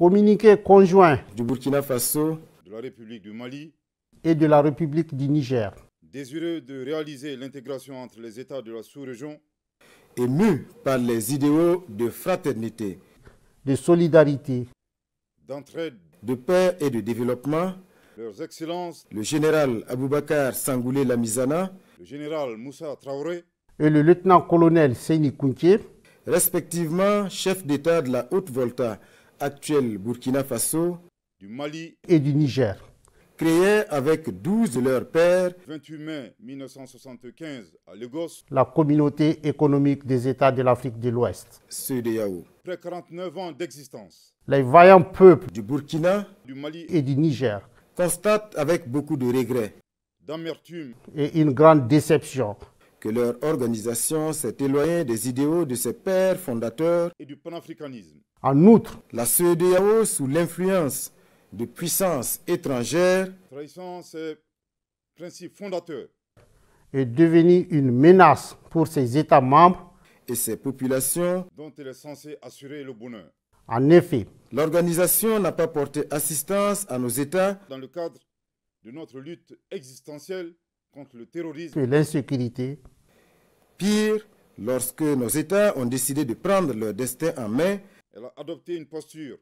Communiqué conjoint du Burkina Faso, de la République du Mali et de la République du Niger. Désireux de réaliser l'intégration entre les États de la sous-région, ému par les idéaux de fraternité, de solidarité, d'entraide, de paix et de développement, leurs Excellences, le général Aboubakar Sangoulé Lamizana, le général Moussa Traoré et le lieutenant-colonel Seyni Kountier, respectivement chef d'État de la Haute-Volta, actuel Burkina Faso, du Mali et du Niger. créé avec 12 de leurs pères, 28 mai 1975 à Lagos, la communauté économique des États de l'Afrique de l'Ouest, Après 49 ans d'existence, les vaillants peuples du Burkina, du Mali et du Niger constatent avec beaucoup de regrets, d'amertume et une grande déception que leur organisation s'est éloignée des idéaux de ses pères fondateurs et du panafricanisme. En outre, la CEDEAO, sous l'influence de puissances étrangères, trahissant ses principes fondateurs, est devenue une menace pour ses États membres et ses populations dont elle est censée assurer le bonheur. En effet, l'organisation n'a pas porté assistance à nos États dans le cadre de notre lutte existentielle contre le terrorisme et l'insécurité. Pire, lorsque nos États ont décidé de prendre leur destin en main, elle a adopté une posture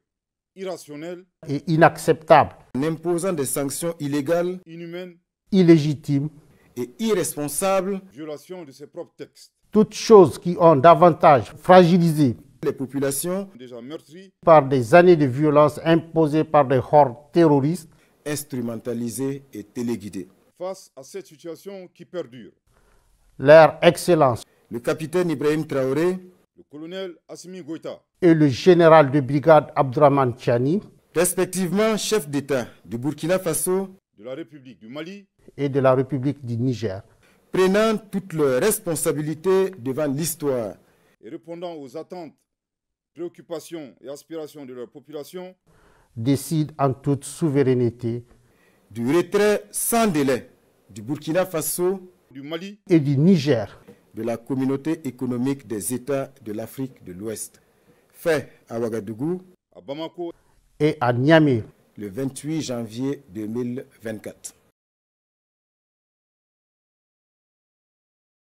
irrationnelle et inacceptable en imposant des sanctions illégales, inhumaines, illégitimes et irresponsables, violation de ses propres textes. Toutes choses qui ont davantage fragilisé les populations déjà meurtries par des années de violence imposées par des hordes terroristes, instrumentalisées et téléguidées face à cette situation qui perdure. Leur Excellence, le capitaine Ibrahim Traoré, le colonel Assimi Goïta et le général de brigade Abdraman Tchani, respectivement chef d'État du Burkina Faso, de la République du Mali et de la République du Niger, prenant toutes leurs responsabilités devant l'histoire et répondant aux attentes, préoccupations et aspirations de leur population, décident en toute souveraineté du retrait sans délai du Burkina Faso, du Mali et du Niger de la communauté économique des États de l'Afrique de l'Ouest. Fait à Ouagadougou à Bamako et à Niamey le 28 janvier 2024.